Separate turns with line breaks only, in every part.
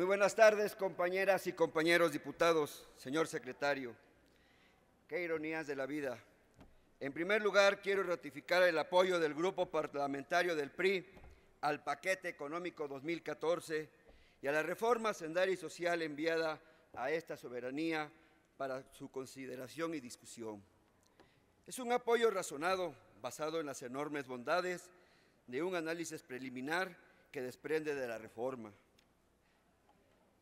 Muy buenas tardes, compañeras y compañeros diputados, señor secretario. Qué ironías de la vida. En primer lugar, quiero ratificar el apoyo del Grupo Parlamentario del PRI al Paquete Económico 2014 y a la reforma sendaria y social enviada a esta soberanía para su consideración y discusión. Es un apoyo razonado basado en las enormes bondades de un análisis preliminar que desprende de la reforma.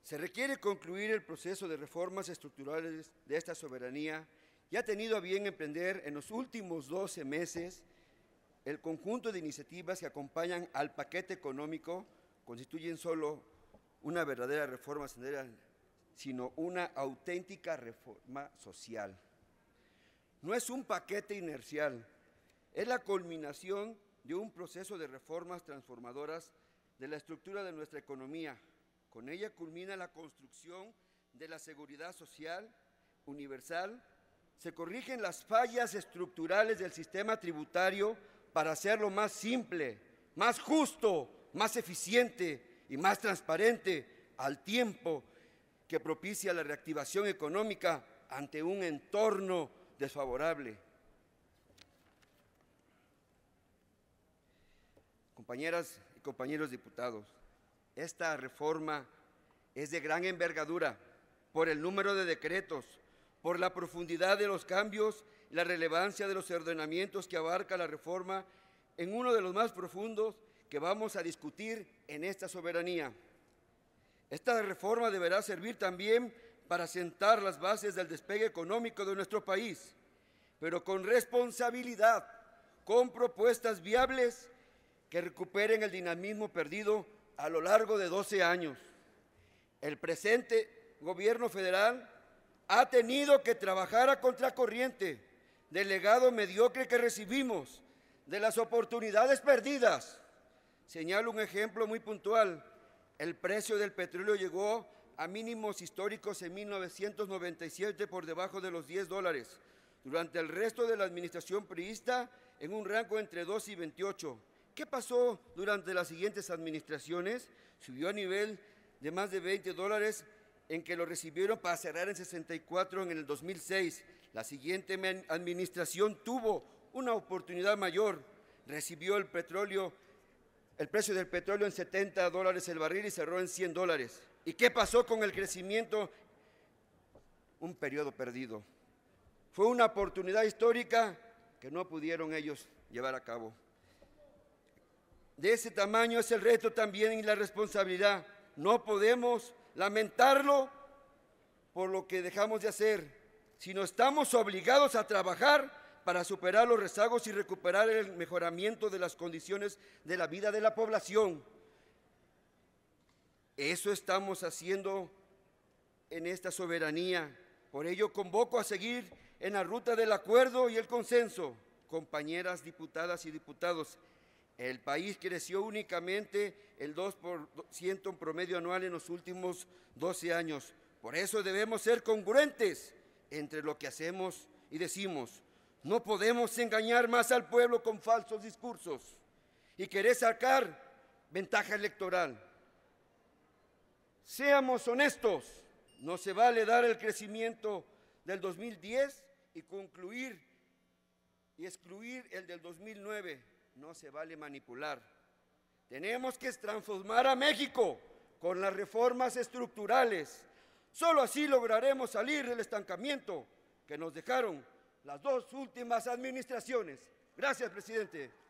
Se requiere concluir el proceso de reformas estructurales de esta soberanía y ha tenido a bien emprender en los últimos 12 meses el conjunto de iniciativas que acompañan al paquete económico constituyen solo una verdadera reforma general, sino una auténtica reforma social. No es un paquete inercial, es la culminación de un proceso de reformas transformadoras de la estructura de nuestra economía, con ella culmina la construcción de la seguridad social universal. Se corrigen las fallas estructurales del sistema tributario para hacerlo más simple, más justo, más eficiente y más transparente al tiempo que propicia la reactivación económica ante un entorno desfavorable. Compañeras y compañeros diputados, esta reforma es de gran envergadura por el número de decretos, por la profundidad de los cambios la relevancia de los ordenamientos que abarca la reforma en uno de los más profundos que vamos a discutir en esta soberanía. Esta reforma deberá servir también para sentar las bases del despegue económico de nuestro país, pero con responsabilidad, con propuestas viables que recuperen el dinamismo perdido a lo largo de 12 años. El presente gobierno federal ha tenido que trabajar a contracorriente del legado mediocre que recibimos, de las oportunidades perdidas. Señalo un ejemplo muy puntual. El precio del petróleo llegó a mínimos históricos en 1997 por debajo de los 10 dólares. Durante el resto de la administración priista, en un rango entre 2 y 28. ¿Qué pasó durante las siguientes administraciones? Subió a nivel de más de 20 dólares en que lo recibieron para cerrar en 64 en el 2006. La siguiente administración tuvo una oportunidad mayor. Recibió el petróleo, el precio del petróleo en 70 dólares el barril y cerró en 100 dólares. ¿Y qué pasó con el crecimiento? Un periodo perdido. Fue una oportunidad histórica que no pudieron ellos llevar a cabo. De ese tamaño es el reto también y la responsabilidad. No podemos lamentarlo por lo que dejamos de hacer, sino estamos obligados a trabajar para superar los rezagos y recuperar el mejoramiento de las condiciones de la vida de la población. Eso estamos haciendo en esta soberanía. Por ello convoco a seguir en la ruta del acuerdo y el consenso, compañeras diputadas y diputados. El país creció únicamente el 2% en promedio anual en los últimos 12 años. Por eso debemos ser congruentes entre lo que hacemos y decimos. No podemos engañar más al pueblo con falsos discursos y querer sacar ventaja electoral. Seamos honestos, no se vale dar el crecimiento del 2010 y concluir y excluir el del 2009 no se vale manipular. Tenemos que transformar a México con las reformas estructurales. Solo así lograremos salir del estancamiento que nos dejaron las dos últimas administraciones. Gracias, presidente.